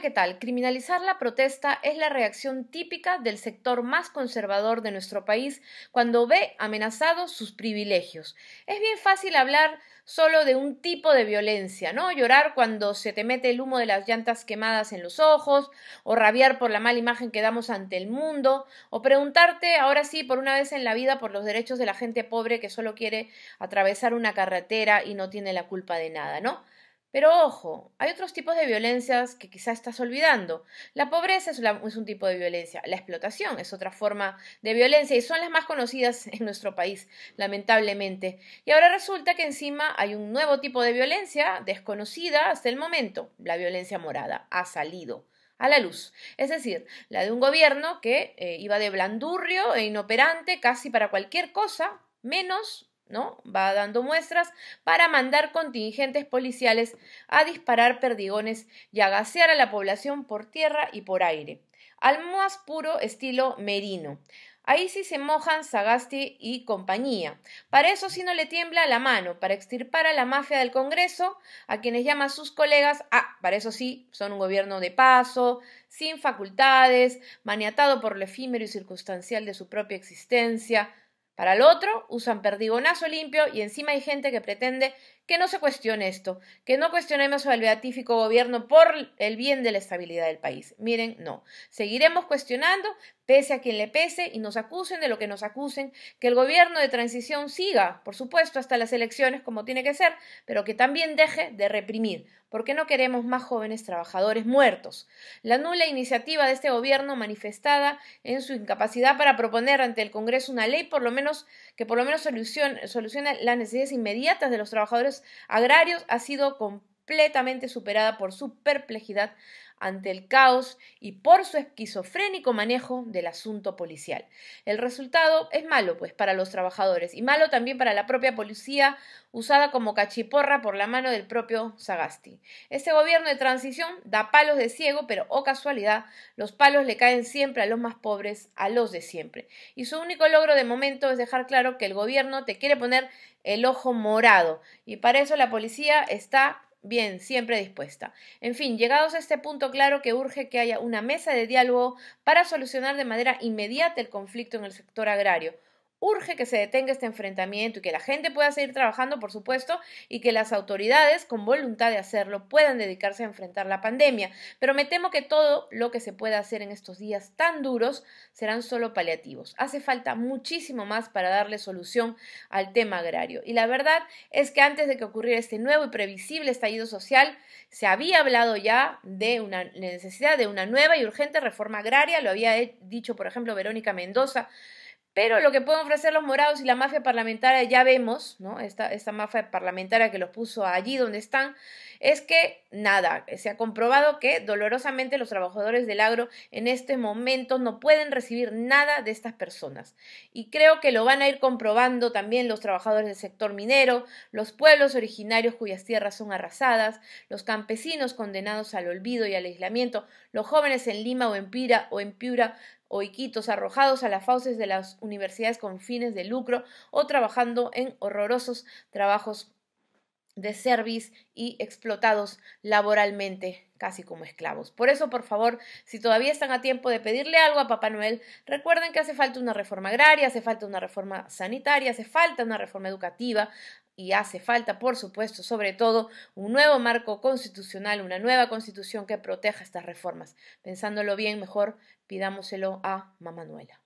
¿qué tal? Criminalizar la protesta es la reacción típica del sector más conservador de nuestro país cuando ve amenazados sus privilegios. Es bien fácil hablar solo de un tipo de violencia, ¿no? Llorar cuando se te mete el humo de las llantas quemadas en los ojos, o rabiar por la mala imagen que damos ante el mundo, o preguntarte ahora sí por una vez en la vida por los derechos de la gente pobre que solo quiere atravesar una carretera y no tiene la culpa de nada, ¿no? Pero ojo, hay otros tipos de violencias que quizás estás olvidando. La pobreza es, un tipo de violencia, la explotación es otra forma de violencia y son las más conocidas en nuestro país, lamentablemente. Y ahora resulta que encima hay un nuevo tipo de violencia desconocida hasta el momento. La violencia morada ha salido a la luz. Es decir, la de un gobierno que eh, iba de blandurrio e inoperante casi para cualquier cosa, menos Va dando muestras para mandar contingentes policiales a disparar perdigones y a gasear a la población por tierra y por aire, al más puro estilo merino. Ahí sí se mojan Sagasti y compañía. Para eso sí no le tiembla la mano, para extirpar a la mafia del Congreso, a quienes llama sus colegas, ah, para eso sí, son un gobierno de paso, sin facultades, maniatado por lo efímero y circunstancial de su propia existencia, para el otro, usan perdigonazo limpio y encima hay gente que pretende que no se cuestione esto, que no cuestionemos al beatífico gobierno por el bien de la estabilidad del país. Miren, no. Seguiremos cuestionando, pese a quien le pese y nos acusen de lo que nos acusen, que el gobierno de transición siga, por supuesto, hasta las elecciones como tiene que ser, pero que también deje de reprimir, porque no queremos más jóvenes trabajadores muertos. La nula iniciativa de este gobierno manifestada en su incapacidad para proponer ante el Congreso una ley por lo menos que por lo menos solucione las necesidades inmediatas de los trabajadores agrarios ha sido con completamente superada por su perplejidad ante el caos y por su esquizofrénico manejo del asunto policial. El resultado es malo, pues, para los trabajadores y malo también para la propia policía, usada como cachiporra por la mano del propio Sagasti. Este gobierno de transición da palos de ciego, pero, o oh casualidad, los palos le caen siempre a los más pobres, a los de siempre. Y su único logro de momento es dejar claro que el gobierno te quiere poner el ojo morado. Y para eso la policía está Bien, siempre dispuesta. En fin, llegados a este punto, claro que urge que haya una mesa de diálogo para solucionar de manera inmediata el conflicto en el sector agrario urge que se detenga este enfrentamiento y que la gente pueda seguir trabajando, por supuesto, y que las autoridades, con voluntad de hacerlo, puedan dedicarse a enfrentar la pandemia. Pero me temo que todo lo que se pueda hacer en estos días tan duros serán solo paliativos. Hace falta muchísimo más para darle solución al tema agrario. Y la verdad es que antes de que ocurriera este nuevo y previsible estallido social, se había hablado ya de una necesidad de una nueva y urgente reforma agraria. Lo había dicho, por ejemplo, Verónica Mendoza pero lo que pueden ofrecer los morados y la mafia parlamentaria, ya vemos, ¿no? Esta, mafia parlamentaria que los puso allí donde están, es que nada, se ha comprobado que dolorosamente los trabajadores del agro en este momento no pueden recibir nada de estas personas. Y creo que lo van a ir comprobando también los trabajadores del sector minero, los pueblos originarios cuyas tierras son arrasadas, los campesinos condenados al olvido y al aislamiento, los jóvenes en Lima o en Pira o en Piura o iquitos arrojados a las fauces de las universidades con fines de lucro o trabajando en horrorosos trabajos de service y explotados laboralmente casi como esclavos. Por eso, por favor, si todavía están a tiempo de pedirle algo a Papá Noel, recuerden que hace falta una reforma agraria, hace falta una reforma sanitaria, hace falta una reforma educativa, y hace falta, por supuesto, sobre todo, un nuevo marco constitucional, una nueva constitución que proteja estas reformas. Pensándolo bien, mejor pidámoselo a Mamá Noela.